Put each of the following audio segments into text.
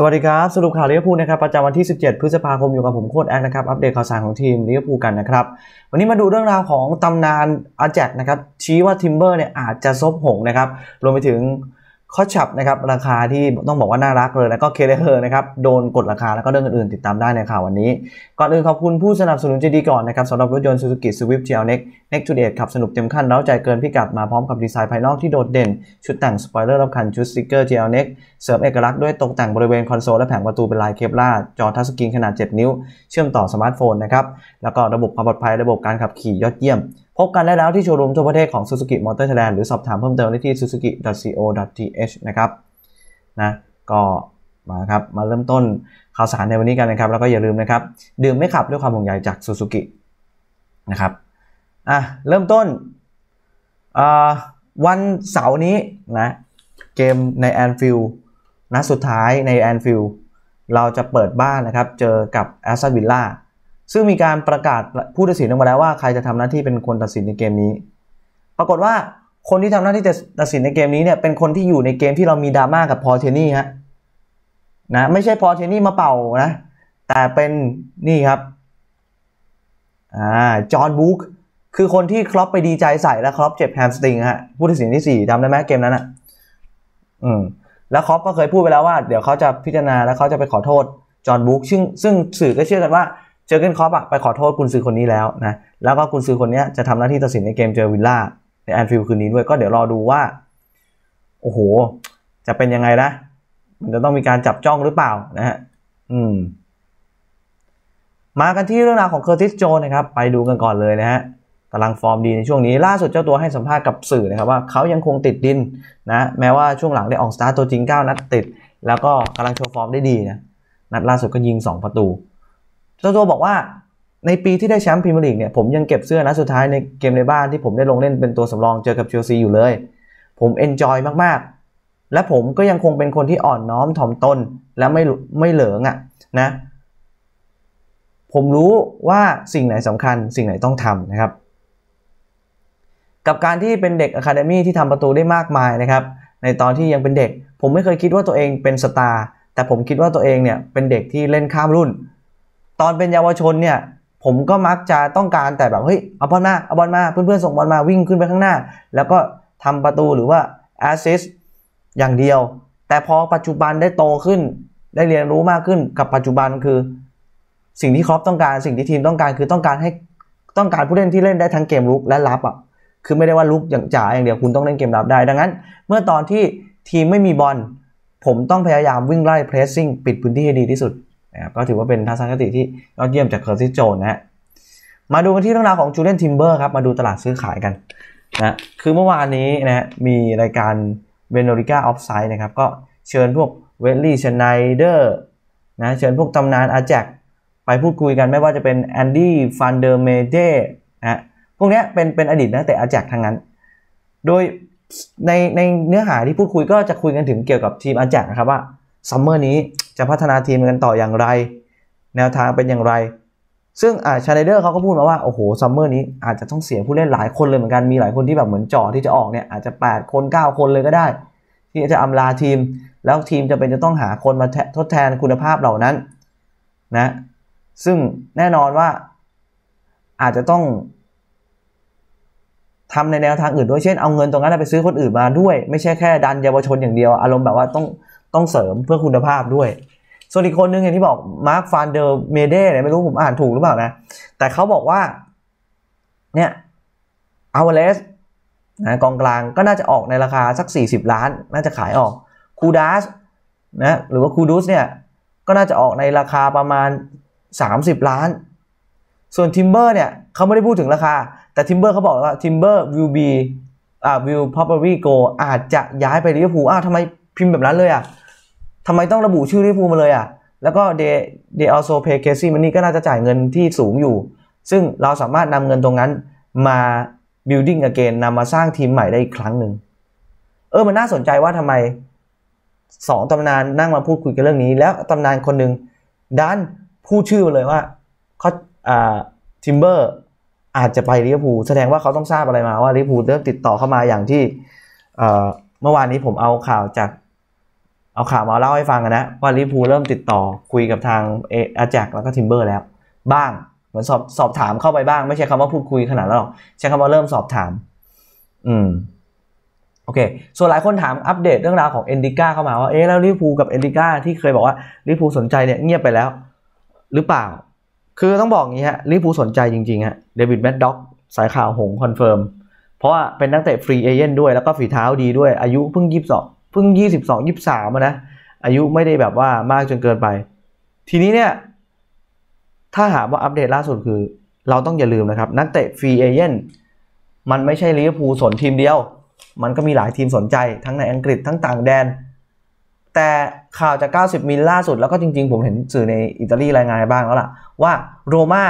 สวัสดีครับ สรุปข่าวลิเวอร์พูลนะครับประจำวันที่ 17 พฤษภาคมอยู่กับผมโค้ดแอคนะครับอัปเดตข่าวสารของทีมลิเวอร์พูลกันนะครับ วันนี้มาดูเรื่องราวของตำนานอาแจกนะครับชี้ว่าทิมเบอร์เนี่ยอาจจะซบหงนะครับรวมไปถึง้อฉับนะครับราคาที่ต้องบอกว่าน่ารักเลยแล้วก็เคเลเฮอร์นะครับ โดนกดราคาแล้วก็เรื่องอื่นๆ ติดตามได้ในข่าววันนี้ ก่อนอื่นขอบคุณผู้สนับสนุนใจดีก่อนนะครับสำหรับรถยนต์ซูซูกิสวิฟต์เจลเน็กเน็กทูเดทขับสนุกเต็มขั้นแล้วใจเกินพิกัดมาพร้อมกับดีไซน์ภายนอกที่โดดเด่น ชุดแต่งสปอยเลอร์รอบคันชุดสติกเกอร์เจลเน็กเสริมเอกลักษณ์ด้วยตกแต่งบริเวณคอนโซลและแผงประตูเป็นลายเคปลาจอทัชสกรีนขนาด 7 นิ้ว เชื่อมต่อสมาร์ทโฟนนะครับแล้วก็ระบบความปลอดภัยระบบการขับขี่ยอดเยี่ยมพบกันได้แล้วที่โชว์รูมทั่วประเทศของ Suzuki Motor Thailand หรือสอบถามเพิ่มเติมได้ที่ suzuki.co.th นะครับนะก็มาครับมาเริ่มต้นข่าวสารในวันนี้กันนะครับ แล้วก็อย่าลืมนะครับดื่มไม่ขับด้วยความห่วงใยจาก Suzuki นะครับอ่ะเริ่มต้นวันเสาร์นี้นะเกมในแอนฟิลด์นะสุดท้ายในแอนฟิลด์เราจะเปิดบ้านนะครับเจอกับแอสตันวิลล่าซึ่งมีการประกาศผู้ตัดสินออกมาแล้วว่าใครจะทำหน้าที่เป็นคนตัดสินในเกมนี้ ปรากฏว่าคนที่ทำหน้าที่จะตัดสินในเกมนี้เนี่ยเป็นคนที่อยู่ในเกมที่เรามีดราม่ากับพอเทนนี่ฮะนะไม่ใช่พอเทนนี่มาเป่านะ แต่เป็นนี่ครับ อ่าจอห์นบุ๊กคือคนที่ครอปไปดีใจใส่แล้วครอปเจ็บแฮมสติงฮะผู้ตัดสินที่สี่จำได้ไหมเกมนั้นอ่ะอืมแล้วครอปก็เคยพูดไปแล้วว่า เดี๋ยวเขาจะพิจารณาแล้วเขาจะไปขอโทษจอห์นบุ๊กซึ่งซึ่งสื่อก็เชื่อกันว่าเจอเกนคอปอะไปขอโทษกุนซือคนนี้แล้วนะ แล้วก็กุนซือคนนี้จะทำหน้าที่ตัดสินในเกมเจอวิลล่า ในแอนฟิลด์คืนนี้ด้วย ก็เดี๋ยวรอดูว่า โอ้โห จะเป็นยังไงนะ มันจะต้องมีการจับจ้องหรือเปล่านะฮะ อืม มากันที่เรื่องราวของเคอร์ติสโจนะครับ ไปดูกันก่อนเลยนะฮะกำลังฟอร์มดีในช่วงนี้ ล่าสุดเจ้าตัวให้สัมภาษณ์กับสื่อนะครับว่าเขายังคงติดดินนะ แม้ว่าช่วงหลังได้ออกสตาร์ตัวจริง9นัดติด แล้วก็กำลังโชว์ฟอร์มได้ดีนะนัดล่าสุดก็ยิง 2 ประตูจ้าตัวบอกว่าในปีที่ได้แชมป์พรีเมียร์ลีกเนี่ย ผมยังเก็บเสื้อนะสุดท้ายในเกมในบ้าน ที่ผมได้ลงเล่นเป็นตัวสำรองเจอกับเชลซีอยู่เลย ผมเอนจอยมาก ๆ และผมก็ยังคงเป็นคนที่อ่อนน้อมถ่อมตนและไม่ไม่เหลิงอะ่ะนะผมรู้ว่าสิ่งไหนสำคัญสิ่งไหนต้องทำนะครับ กับการที่เป็นเด็กอะคาเดมี่ที่ทำประตูได้มากมายนะครับในตอนที่ยังเป็นเด็ก ผมไม่เคยคิดว่าตัวเองเป็นสตาร์แต่ผมคิดว่าตัวเองเนี่ยเป็นเด็กที่เล่นข้ามรุ่นตอนเป็นเยาวชนเนี่ยผมก็มักจะต้องการแต่แบบเฮ้ยเอาบอลมาเอาบอลมาเพื่อนๆส่งบอลมาวิ่งขึ้นไปข้างหน้า แล้วก็ทำประตูหรือว่าแอสซิสอย่างเดียว แต่พอปัจจุบันได้โตขึ้นได้เรียนรู้มากขึ้นกับปัจจุบันคือ สิ่งที่ครอปต้องการสิ่งที่ทีมต้องการคือต้องการให้ต้องการผู้เล่นที่เล่นได้ทั้งเกมลุกและรับอ่ะคือไม่ได้ว่าลุกอย่างจ๋าอย่างเดียวคุณต้องเล่นเกมรับได้ดังนั้น เมื่อตอนที่ทีมไม่มีบอลผมต้องพยายามวิ่งไล่เพรสซิ่งปิดพื้นที่ให้ดีที่สุดะครับก็ถือว่าเป็นทัศนคติที่ยอดเยี่ยมจากเคอร์ติสโจนนะฮะ มาดูกันที่เรื่องราวของจูเลียนทิมเบอร์ครับ มาดูตลาดซื้อขายกันนะ คือเมื่อวานนี้นะฮะ มีรายการเบนโริก้าออฟไซด์นะครับ ก็เชิญพวกเวลลี่ชไนเดอร์นะ เชิญพวกตำนานอาแจกไปพูดคุยกัน ไม่ว่าจะเป็นแอนดี้ฟันเดอร์เมเดนะพวกนี้เป็นเป็นอดีตนะแต่อาแจกทางนั้น โดยในในเนื้อหาที่พูดคุยก็จะคุยกันถึงเกี่ยวกับทีมอาแจกนะครับว่าซัมเมอร์นี้จะพัฒนาทีมกันต่ออย่างไร แนวทางเป็นอย่างไร ซึ่งอาชาเดเดอร์เขาก็พูดมาว่า โอ้โห ซัมเมอร์นี้อาจจะต้องเสียผู้เล่นหลายคนเลยเหมือนกันมีหลายคนที่แบบเหมือนจ่อที่จะออกเนี่ยอาจจะ 8 คน 9 คนเลยก็ได้ ที่จะอำลาทีม แล้วทีมจะเป็นจะต้องหาคนมาทดแทนคุณภาพเหล่านั้นนะ ซึ่งแน่นอนว่าอาจจะต้อง ทำในแนวทางอื่นด้วย เช่นเอาเงินตรงนั้นไปซื้อคนอื่นมาด้วย ไม่ใช่แค่ดันเยาวชนอย่างเดียว อารมณ์แบบว่าต้องต้องเสริมเพื่อคุณภาพด้วย ส่วนอีกคนนึงอย่างที่บอกมาร์คฟานเดอร์เมเดเนี่ยไม่รู้ผมอ่านถูกหรือเปล่านะแต่เขาบอกว่า เนี่ยอาวเลสนะกองกลางก็น่าจะออกในราคาสัก 40 ล้านน่าจะขายออกคูดัสนะหรือว่าคูดูสเนี่ยก็น่าจะออกในราคาประมาณ 30 ล้าน ส่วนทิมเบอร์เนี่ยเขาไม่ได้พูดถึงราคาแต่ทิมเบอร์เขาบอกว่าทิมเบอร์วิวบีอ่าวิวพอบเบอรี่โกอาจจะย้ายไปลิเวอร์พูลอ้าวทำไมพิมพ์แบบนั้นเลยอ่ะทำไมต้องระบุชื่อลิเวอร์พูลมาเลยอ่ะ แล้วก็เดเดออโซเพเคซี่มันนี่ก็น่าจะจ่ายเงินที่สูงอยู่ ซึ่งเราสามารถนำเงินตรงนั้นมา building again นำมาสร้างทีมใหม่ได้อีกครั้งหนึ่ง เออมันน่าสนใจว่าทำไมสองตำนานนั่งมาพูดคุยกันเรื่องนี้แล้วตำนานคนหนึ่งดันพูดชื่อมาเลยว่าเขาอ่า ทิมเบอร์อาจจะไปลิเวอร์พูลแสดงว่าเขาต้องทราบอะไรมาว่าลิเวอร์พูลเริ่มติดต่อเข้ามาอย่างที่เมื่อวานนี้ผมเอาข่าวจากเอาข่าวมาเล่าให้ฟังกันนะ ว่าลิพูเริ่มติดต่อคุยกับทางเออาจักแล้วก็ทิมเบอร์แล้ว บ้างเหมือนสอบสอบถามเข้าไปบ้าง ไม่ใช่คำว่าพูดคุยขนาดนั้นหรอก ใช้คำว่าเริ่มสอบถาม อืมโอเค ส่วนหลายคนถามอัปเดตเรื่องราวของเอนดิก้าเข้ามาว่าเอ๊ะแล้วลิพูกับเอนดิก้าที่เคยบอกว่าลิพูสนใจเนี่ยเงียบไปแล้ว หรือเปล่า คือต้องบอกงี้ฮะลิพูสนใจจริงๆฮะเดวิดแมดด็อกสายข่าวหงคอนเฟิร์มเพราะว่าเป็นนักเตะฟรีเอเจนต์ด้วยแล้วก็ฝีเท้าดีด้วย อายุเพิ่งยี่สิบสองเพิ่ง 22 23นะอายุไม่ได้แบบว่ามากจนเกินไป ทีนี้เนี่ย ถ้าหาว่าอัปเดตล่าสุดคือเราต้องอย่าลืมนะครับ นักเตะฟรีเอเจนต์มันไม่ใช่ลิเวอร์พูลสนทีมเดียว มันก็มีหลายทีมสนใจทั้งในอังกฤษทั้งต่างแดน แต่ข่าวจาก 90 มิลล่าสุดแล้วก็จริงๆผมเห็นสื่อในอิตาลีรายงานบ้างแล้วล่ะว่าโรม่า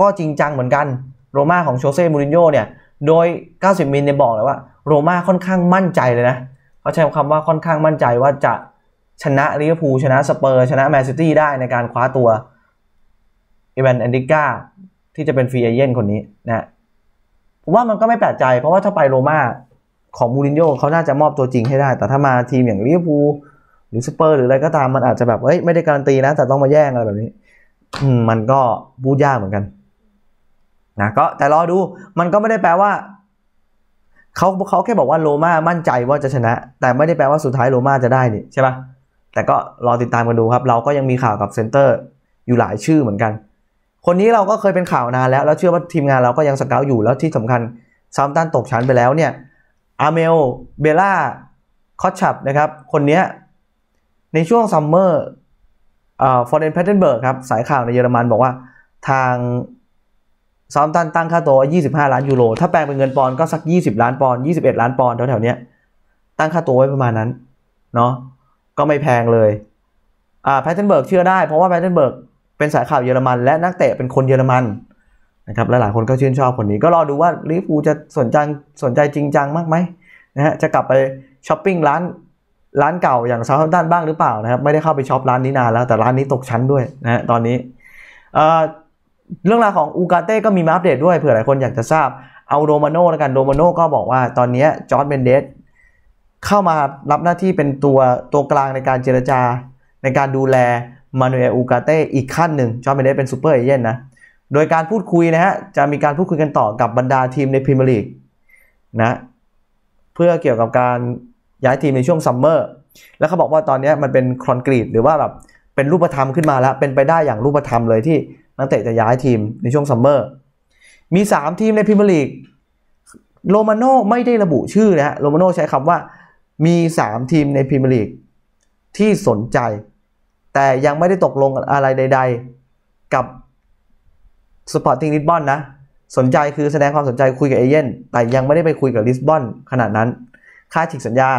ก็จริงจังเหมือนกันโรม่าของโชเซ่ มูรินโญ่เนี่ยโดย 90มิลเนี่ยบอกเลยว่าโรม่าค่อนข้างมั่นใจเลยนะเขาใช้คำว่าค่อนข้างมั่นใจว่าจะชนะลิเวอร์พูลชนะสเปอร์ ชนะแมนซิตี้ได้ในการคว้าตัวอีแวนแอนดิก้าที่จะเป็นฟรีเอเจนต์คนนี้นะผมว่ามันก็ไม่แปลกใจ เพราะว่าถ้าไปโรมาของมูรินโญ่เขาน่าจะมอบตัวจริงให้ได้ แต่ถ้ามาทีมอย่างลิเวอร์พูลหรือสเปอร์หรืออะไรก็ตามมันอาจจะแบบเอ้ยไม่ได้การันตีนะ แต่ต้องมาแย่งอะไรแบบนี้มมันก็พูดยากเหมือนกันนะก็แต่รอดูมันก็ไม่ได้แปลว่าเขาเขาแค่บอกว่าโรม่ามั่นใจว่าจะชนะ แต่ไม่ได้แปลว่าสุดท้ายโรม่าจะได้นี่ใช่ปะแต่ก็รอติดตามกันดูครับ เราก็ยังมีข่าวกับเซนเตอร์ อยู่หลายชื่อเหมือนกัน คนนี้เราก็เคยเป็นข่าวนานแล้ว แล้วเชื่อว่าทีมงานเราก็ยังสกาวอยู่แล้วที่สำคัญซามตันตกชั้นไปแล้วเนี่ยอาเมลเบล่าคอชับนะครับ คนนี้ในช่วงซัมเมอร์ฟอร์เรนแพทเทนเบิร์กครับสายข่าวในเยอรมันบอกว่าทางซามตันตั้งค่าตัว 25 ล้านยูโร ถ้าแปลงเป็นเงินปอนด์ก็สัก 20 ล้านปอนด์ 21 ล้านปอนด์แถวๆเนี้ย ตั้งค่าตัวไว้ประมาณนั้น เนาะก็ไม่แพงเลยอ่าแพทเทนเบิร์กเชื่อได้ เพราะว่าแพทเทนเบิร์กเป็นสายข่าวเยอรมัน และนักเตะเป็นคนเยอรมันนะครับ และหลายคนก็ชื่นชอบคนนี้ ก็รอดูว่าลิฟูจะสนใจสนใจจริงจังมากไหมนะฮะ จะกลับไปช้อปปิ้งร้านร้านเก่าอย่างซาวตันบ้างหรือเปล่านะครับ ไม่ได้เข้าไปช็อปร้านนี้นานแล้ว แต่ร้านนี้ตกชั้นด้วยนะฮะ ตอนนี้อ่าเรื่องราวของอูกาเต้ก็มีมาอัปเดตด้วยเผื่อหลายคนอยากจะทราบ เอาโดมาโน่แล้วกันโดมาโน่ก็บอกว่าตอนนี้จอร์ดเบนเดสเข้ามารับหน้าที่เป็นตัวตัวกลางในการเจรจา ในการดูแลมานูเอลอูกาเต้อีกขั้นหนึ่งจอร์ดเบนเดสเป็นซูเปอร์เอเน่์นะ โดยการพูดคุยนะฮะ จะมีการพูดคุยกันต่อกับบรรดาทีมในพรีเมียร์ลีกนะเพื่อเกี่ยวกับการย้ายทีมในช่วงซัมเมอร์แล้วเขาบอกว่าตอนนี้มันเป็นคอนกรีตหรือว่าแบบเป็นรูปธรรมขึ้นมาแล้วเป็นไปได้อย่างรูปธรรมเลยที่นักเตะจะย้ายทีมในช่วงซัมเมอร์ มี 3 ทีมในพรีเมียร์ลีกโรมาโน่ไม่ได้ระบุชื่อนะฮะโรมาโน่ใช้คำว่ามี 3 ทีมในพรีเมียร์ลีกที่สนใจ แต่ยังไม่ได้ตกลงอะไรใดๆ กับสปอร์ติ้งลิสบอนนะสนใจคือแสดงความสนใจคุยกับเอเย่นแต่ยังไม่ได้ไปคุยกับลิสบอนขนาดนั้น ค่าฉีกสัญญา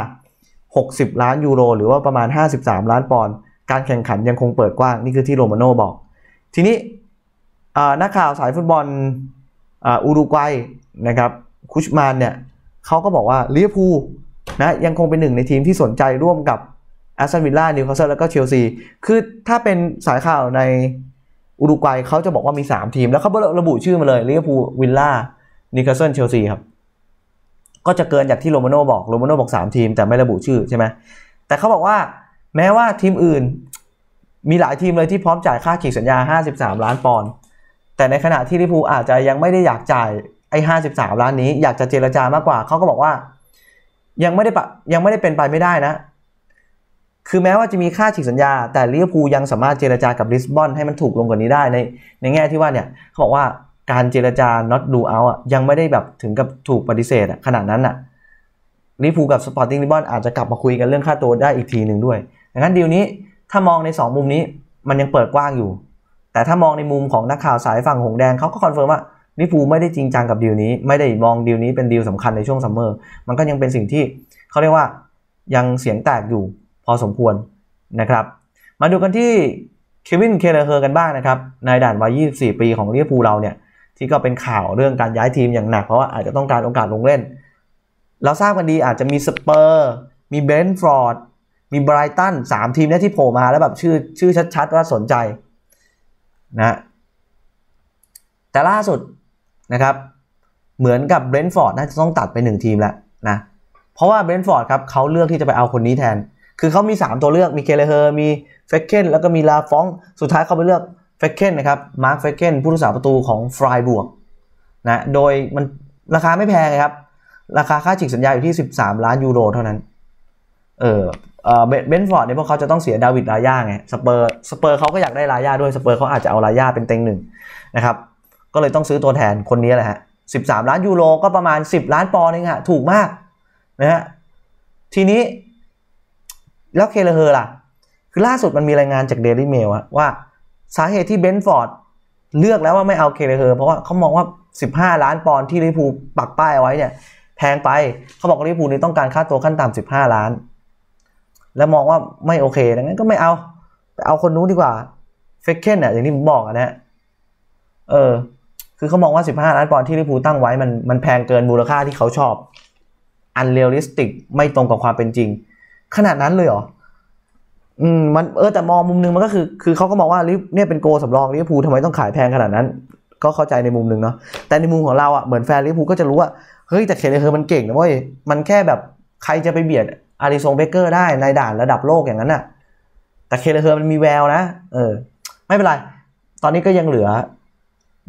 60 ล้านยูโรหรือว่าประมาณ 53 ล้านปอนด์ การแข่งขันยังคงเปิดกว้างนี่คือที่โรมาโน่บอก ทีนี้นักข่าวสายฟุตบอลอุรุกวัยนะครับคุชมานเนี่ยเขาก็บอกว่าลิเวอร์พูลนะยังคงเป็นหนึ่งในทีมที่สนใจร่วมกับแอสตันวิลล่านิวคาสเซิลแล้วก็เชลซีคือถ้าเป็นสายข่าวในอุรุกวัยเขาจะบอกว่ามี3ทีม แล้วเขาระบุชื่อมาเลยลิเวอร์พูลวิลล่านิวคาสเซิลเชลซีครับก็จะเกินจากที่โรมาโน่บอกโรมาโน่บอก 3 ทีมแต่ไม่ระบุชื่อใช่ไหมแต่เขาบอกว่าแม้ว่าทีมอื่นมีหลายทีมเลยที่พร้อมจ่ายค่าขีดสัญญา 53 ล้านปอนด์แต่ในขณะที่ลิพูอาจจะยังไม่ได้อยากจ่ายไอ้ห้าสิบสามล้านนี้ อยากจะเจรจามากกว่า เขาก็บอกว่า ยังไม่ได้ปะยังไม่ได้เป็นไปไม่ได้นะ คือแม้ว่าจะมีค่าฉีกสัญญา แต่ลิเวอร์พูลยังสามารถเจรจากับลิสบอนให้มันถูกลงกว่านี้ได้ ในในแง่ที่ว่าเนี่ยเขาบอกว่าการเจรจา not do out อ่ะยังไม่ได้แบบถึงกับถูกปฏิเสธขนาดนั้นอ่ะลิพูกับสปอร์ติ้งลิบอนอาจจะกลับมาคุยกันเรื่องค่าตัวได้อีกทีหนึ่งด้วยดังนั้นดีลนี้ถ้ามองใน 2 มุมนี้มันยังเปิดกว้างอยู่แต่ถ้ามองในมุมของนักข่าวสายฝั่งหงแดงเขาก็คอนเฟิร์มว่าลิฟูไม่ได้จริงจังกับดีลนี้ ไม่ได้มองดีลนี้เป็นดีลสำคัญในช่วงซัมเมอร์มันก็ยังเป็นสิ่งที่เขาเรียกว่ายังเสียงแตกอยู่พอสมควรนะครับมาดูกันที่เควินเคเลเฮอร์กันบ้างนะครับนายด่านวัย24 ปีของลิฟูเราเนี่ยที่ก็เป็นข่าวเรื่องการย้ายทีมอย่างหนักเพราะว่าอาจจะต้องการโอกาสลงเล่น เราทราบกันดีอาจจะมีสเปอร์ มีเบนฟอร์ดมีไบรตันสามทีมนี้ที่โผล่มาแล้วแบบชื่อชื่อชัดๆว่าสนใจนะแต่ล่าสุดนะครับ เหมือนกับเบรนท์ฟอร์ดน่าจะต้องตัดไป1ทีมแล้วนะเพราะว่าเบรนท์ฟอร์ดครับเขาเลือกที่จะไปเอาคนนี้แทน คือเขามี 3 ตัวเลือกมีเคเลเฮอร์มีเฟคเคนแล้วก็มีลาฟองสุดท้ายเขาไปเลือกเฟคเคนนะครับมาร์คเฟคเคนผู้รักษาประตูของฟรายบวกนะ โดยมันราคาไม่แพงครับ ราคาค่าฉีกสัญญาอยู่ที่ 13 ล้านยูโรเท่านั้น เออเบนฟอร์ดเนี่ยพวกเขาจะต้องเสียดาวิดลาย่าไงสเปอร์สเปอร์เขาก็อยากได้ลาย่าด้วยสเปอร์เขาอาจจะเอาลาย่าเป็นเต็งหนึ่งนะครับก็เลยต้องซื้อตัวแทนคนนี้แหละฮะสิบสามล้านยูโรก็ประมาณสิบล้านปอนด์เองฮะถูกมากนะฮะทีนี้แล้วเคเลเฮอร์ล่ะ คือล่าสุดมันมีรายงานจากเดลี่เมลว่า สาเหตุที่เบนฟอร์ดเลือกแล้วว่าไม่เอาเคเลเฮอร์เพราะว่าเขามองว่า 15 ล้านปอนด์ที่ลิเวพูปักป้ายไว้เนี่ยแพงไปเขาบอกลิเวพูนี่ต้องการค่าตัวขั้นต่ำ15 ล้านแล้วมองว่าไม่โอเค ดังนั้นก็ไม่เอาเอาคนนู้นดีกว่า เฟกเคนเนี่ยอย่างที่ผมบอกนะฮะเออ คือเขามองว่า 15 ล้านปอนด์ที่ลิพูตั้งไว้มัน มันแพงเกินมูลค่าที่เขาชอบ อันเรียลลิสติกไม่ตรงกับความเป็นจริง ขนาดนั้นเลยเหรอ อืม มัน เออ แต่มองมุมนึงมันก็คือ คือเขาก็มองว่าลิฟเนี่ยเป็นโกสำรองลิฟพูทำไมต้องขายแพงขนาดนั้น ก็เข้าใจในมุมหนึ่งเนาะ แต่ในมุมของเราอะ่ะเหมือนแฟนลิฟพูก็จะรู้ว่า เฮ้ย แต่เคเลเฮอร์มันเก่งนะเว้ยมันแค่แบบใครจะไปเบียดอาริซงเบเกอร์ได้ในด่านระดับโลกอย่างนั้นน่ะ แต่เคเลเฮอร์มันมีแววนะ เออไม่เป็นไร ตอนนี้ก็ยังเหลือ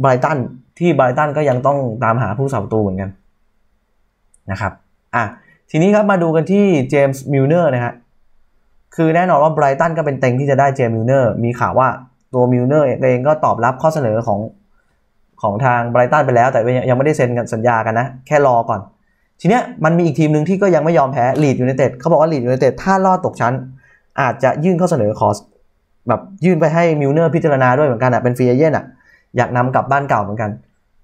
ไบรตันที่ไบรตันก็ยังต้องตามหาผู้สาประตูเหมือนกันนะครับ อ่ะทีนี้ครับมาดูกันที่เจมส์มิลเนอร์นะฮะ คือแน่นอนว่าไบรตันก็เป็นเต็งที่จะได้เจมส์มิลเนอร์ มีข่าวว่าตัวมิลเนอร์เองก็ตอบรับข้อเสนอของของทางไบรตันไปแล้วแต่ยังไม่ได้เซ็นสัญญากันนะแค่รอก่อนทีเนี้ยมันมีอีกทีมหนึ่งที่ก็ยังไม่ยอมแพ้ลีดยูไนเต็ดเขาบอกว่าลีดยูไนเต็ดถ้ารอดตกชั้น อาจจะยื่นข้อเสนอขอแบบยื่นไปให้มิลเนอร์พิจารณาด้วยเหมือนกันอ่ะเป็นฟรีเอเจนต์อ่ะอยากนำกลับบ้านเก่าเหมือนกัน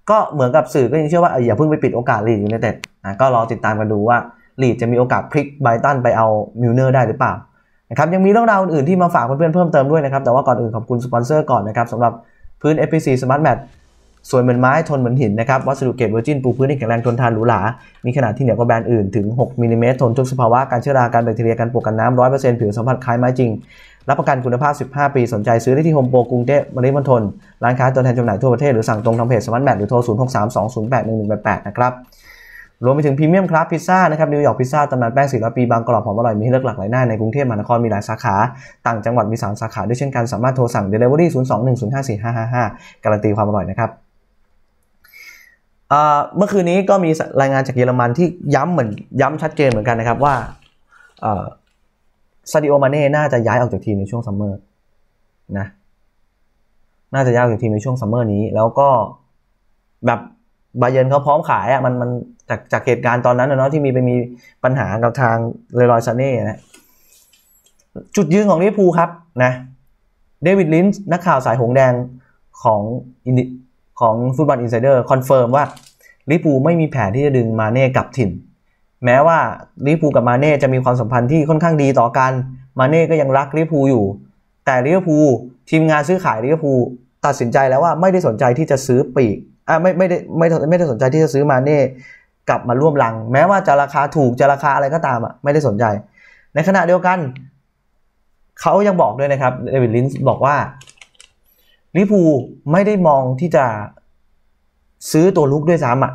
ก็เหมือนกับสื่อก็ยังเชื่อว่าอย่าเพิ่งไปปิดโอกาสลีดยูไนเต็ด่ะก็รอติดตามกันดูว่าลีดจะมีโอกาสพลิกไบตันไปเอามิลเนอร์ได้หรือเปล่านะครับยังมีเรื่องราวอื่นที่มาฝากเพื่อนๆเพิ่มเติมด้วยนะครับแต่ว่าก่อนอื่นขอบคุณสปอนเซอร์ก่อนนะครับสำหรับพื้น FPC Smart Mat สวยเหมือนไม้ ทนเหมือนหินนะครับวัสดุเกรดเวอร์จินปูพื้นที่แข็งแรงทนทานหรูหรามีขนาดที่เหนือกว่าแบรนด์อื่น ถึง6มิลลิเมตรทนทุกสภาวะการเชื้อราการแบคทีเรียการปวกกันน้ำร้อยเปอร์เซ็นต์ผิวสัมผัสคล้ายไม้จริง รับประกันคุณภาพ 15 ปีสนใจซื้อได้ที่โฮมโปรกรุงเทพมริมณฑลร้านค้าตัวแทนจำหน่ายทั่วประเทศหรือสั่งตรงทางเพจสมาร์ทแมทหรือโทร0632081188 นะครับรวมไปถึงพรีเมียมครับพิซซ่านะครับนิวยอร์กพิซซ่าตำนานแป้งสีร้อยปีบางกรอบหอมอร่อยมีให้เลือกหลากหลายหน้าในกรุงเทพมหานครมีหลายสาขา ต่าง จังหวัดมี3สาขาด้วยเช่นกันสามารถโทรสั่ง Delivery 0 2 1 0 5 4 5 5 5การันตีความอร่อยนะครับเมื่อคืนนี้ก็มีรายงานจากเยอรมันที่ย้ำเหมือนย้ำชัดเจนเหมือนกันนะครับ ว่าซาดิโอมาเน่ น่าจะย้ายออกจากทีมในช่วงซัมเมอร์นะ น่าจะย้ายออกจากทีมในช่วงซัมเมอร์นี้ แล้วก็แบบบาเยนเขาพร้อมขายอะ่ะมันมันจากจากเหตุการณ์ตอนนั้นเนาะที่มีไปมีปัญหากับทางเลรอยซาเน่นะจุดยืนของลิเวอร์พูลครับนะเดวิดลินส์นักข่าวสายหงแดงของของฟุตบอลอินไซเดอร์คอนเฟิร์มว่าลิปูไม่มีแผนที่จะดึงมาเน่กลับถิ่นแม้ว่าลิปูกับมาเน่จะมีความสัมพันธ์ที่ค่อนข้างดีต่อกันมาเน่ก็ยังรักลิปูอยู่ แต่ลิปูทีมงานซื้อขายลิปูตัดสินใจแล้วว่าไม่ได้สนใจที่จะซื้อปีกอ่าไม่ไม่ได้ไม่ไม่ได้สนใจที่จะซื้อมาเน่กลับมาร่วมลัง แม้ว่าจะราคาถูกจะราคาอะไรก็ตามอ่ะไม่ได้สนใจ ในขณะเดียวกันเขายังบอกด้วยนะครับเดวิดลินส์บอกว่าลิพูไม่ได้มองที่จะซื้อตัวลุกด้วยซ้ำอ่ะ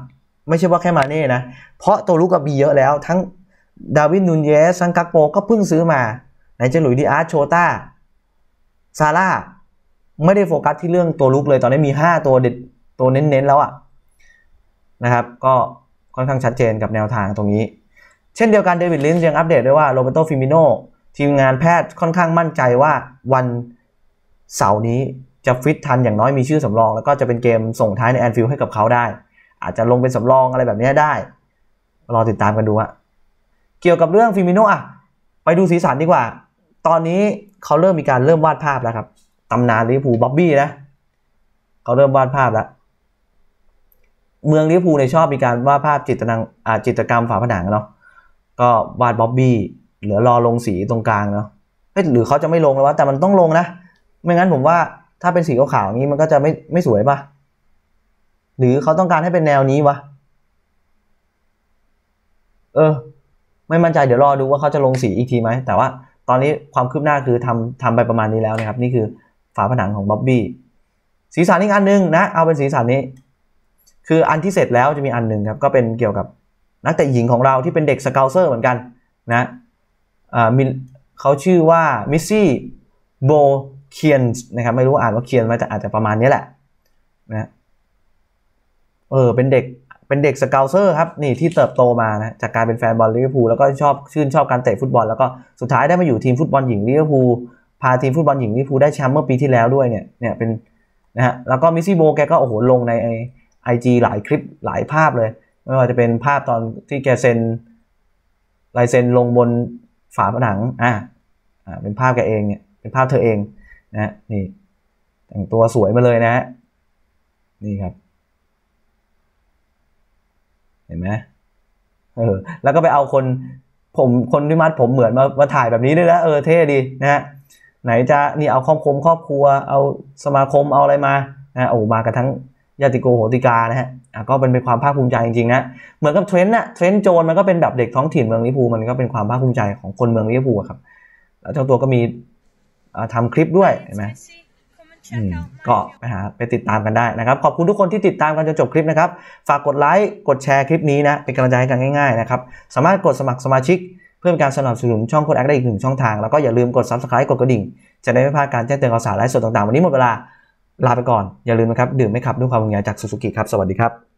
ไม่ใช่ว่าแค่มาเน่นะ เพราะตัวลุกกับมีเยอะแล้วทั้งดาวินนูนเยสซังกักโปก็เพิ่งซื้อมาไหนจะหลุยดิอาร์โชต้าซาร่า ไม่ได้โฟกัสที่เรื่องตัวลุกเลยตอนนี้มี 5 ตัวเด็ดตัวเน้นๆแล้วอ่ะนะครับ ก็ค่อนข้างชัดเจนกับแนวทางตรงนี้ เช่นเดียวกันเดวิดลินยังอัปเดตด้วยว่าโรเบโตฟิมิโนทีมงานแพทย์ค่อนข้างมั่นใจว่าวันเสาร์นี้จะฟิตทันอย่างน้อยมีชื่อสำรอง แล้วก็จะเป็นเกมส่งท้ายในแอนฟิลด์ให้กับเขาได้ อาจจะลงเป็นสำรองอะไรแบบนี้ได้ รอติดตามกันดูอะเกี่ยวกับเรื่องฟิมิโนอะไปดูสีสันดีกว่า ตอนนี้เขาเริ่มมีการเริ่มวาดภาพแล้วครับตำนานลิเวอร์พูลบ๊อบบี้นะเขาเริ่มวาดภาพแล้ว เมืองลิเวอร์พูลเนี่ยชอบมีการวาดภาพจิตนังอาจิตกรรมฝาผนังเนาะก็วาดบ๊อบบี้เหลือรอลงสีตรงกลางเนาะหรือเขาจะไม่ลงแล้ววาแต่มันต้องลงนะไม่งั้นผมว่าถ้าเป็นสีขาวๆนี้มันก็จะไม่ไม่สวยปะหรือเขาต้องการให้เป็นแนวนี้วะเออไม่มั่นใจ เดี๋ยวรอดูว่าเขาจะลงสีอีกทีไหม แต่ว่าตอนนี้ความคืบหน้าคือทำทำไปประมาณนี้แล้วนะครับ นี่คือฝาผนังของบ๊อบบี้สีสันอีกอันนึงนะ เอาเป็นสีสันนี้ คืออันที่เสร็จแล้วจะมีอันหนึ่งครับก็เป็นเกี่ยวกับนักเตะหญิงของเราที่เป็นเด็กสเกลเซอร์เหมือนกันนะอ่ามิเขาชื่อว่ามิสซี่โบเคียนนะครับไม่รู้อ่านว่าเคียนมาจะอาจจะประมาณนี้แหละนะเออเป็นเด็กเป็นเด็กสเกลเซอร์ครับนี่ที่เติบโตมานะจากการเป็นแฟนบอลลิเวอร์พูลแล้วก็ชอบชื่นชอบการเตะฟุตบอลแล้วก็สุดท้ายได้มาอยู่ทีมฟุตบอลหญิงลิเวอร์พูลพาทีมฟุตบอลหญิงลิเวอร์พูลได้แชมป์เมื่อปีที่แล้วด้วยเนี่ยเนี่ยเป็นนะฮะแล้วก็มิซี่โบแกก็โอ้โหลงในไอจีหลายคลิปหลายภาพเลย ไม่ว่าจะเป็นภาพตอนที่แกเซ็นลายเซ็นลงบนฝาผนังอ่าอ่าเป็นภาพแกเองเนี่ยเป็นภาพเธอเองนะนี่แต่งตัวสวยมาเลยนะนี่ครับเห็นไหมเออแล้วก็ไปเอาคนผมคนที่มัดผมเหมือนมามาถ่ายแบบนี้ด้วยนะเออเท่ดีนะฮะไหนจะนี่เอาครอบครัวครอบครัวเอาสมาคมเอาอะไรมานะโอ้มากันทั้งญาติโกโหติกานะฮะก็เป็นเป็นความภาคภูมิใจจริงๆนะเหมือนกับเทรนด์นะเทรนด์โจนมันก็เป็นแบบเด็กท้องถิ่นเมืองลิพูมันก็เป็นความภาคภูมิใจของคนเมืองลิพูครับแล้วเจ้าตัวก็มีทำคลิปด้วยเห็นไหมก็ไปหาไปติดตามกันได้นะครับขอบคุณทุกคนที่ติดตามกันจนจบคลิปนะครับ ฝากกดไลค์กดแชร์คลิปนี้นะ เป็นกำลังใจให้กันง่ายๆนะครับสามารถกดสมัครสมาชิก เพื่อการสนับสนุนช่องคนแอคได้อีกหนึ่งช่องทาง แล้วก็อย่าลืมกด subscribe กดกระดิ่ง จะได้ไม่พลาดการแจ้งเตือนข่าวสารไลฟ์สดต่าง ๆ วันนี้หมดเวลาลาไปก่อนอย่าลืมนะครับดื่มไม่ขับด้วยความเวังใจจากสุสุกิครับสวัสดีครับ